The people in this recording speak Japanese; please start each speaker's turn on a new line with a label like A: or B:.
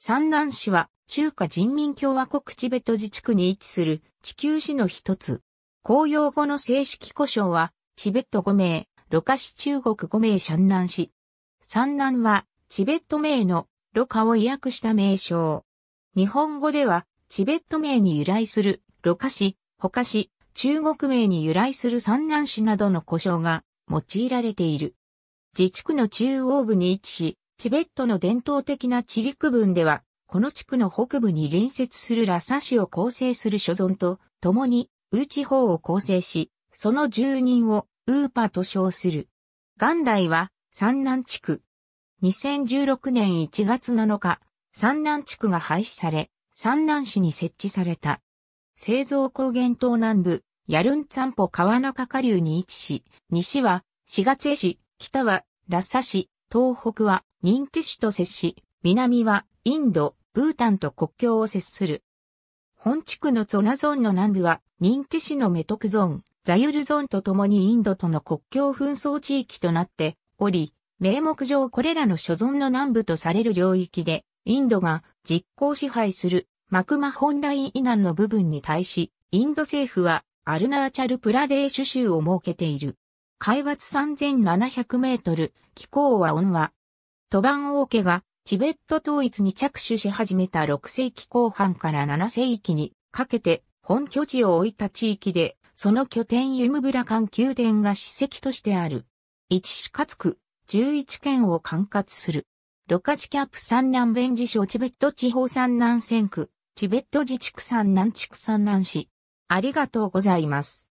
A: 三南市は中華人民共和国チベット自治区に位置する地球市の一つ。公用語の正式呼称は、チベット語名、ロカ市中国語名三南市。三南は、チベット名のロカを意訳した名称。日本語では、チベット名に由来するロカ市、他市、中国名に由来する三南市などの呼称が用いられている。自治区の中央部に位置し、チベットの伝統的な地理区分では、この地区の北部に隣接するラサ市を構成する所存と、共に、ウー地方を構成し、その住人をウーパと称する。元来は、山南地区。2016年1月7日、山南地区が廃止され、山南市に設置された。製造高原東南部、ヤルンツァンポ川中下流に位置し、西は、四月江市、北は、ラッサ市、東北は、任手市と接し、南はインド、ブータンと国境を接する。本地区のゾナゾーンの南部は、任手市のメトクゾーン、ザユルゾーンと共にインドとの国境紛争地域となっており、名目上これらの所存の南部とされる領域で、インドが実効支配するマクマ本来以南の部分に対し、インド政府はアルナーチャルプラデーシュ州を設けている。海抜3700メートル、気候は温和、トバン王家がチベット統一に着手し始めた6世紀後半から7世紀にかけて本拠地を置いた地域で、その拠点ユムブラカン宮殿が史跡としてある。一市つ区、11県を管轄する。ロカチキャップ三南弁事省チベット地方三南線区、チベット自治区三南地区三南市。ありがとうございます。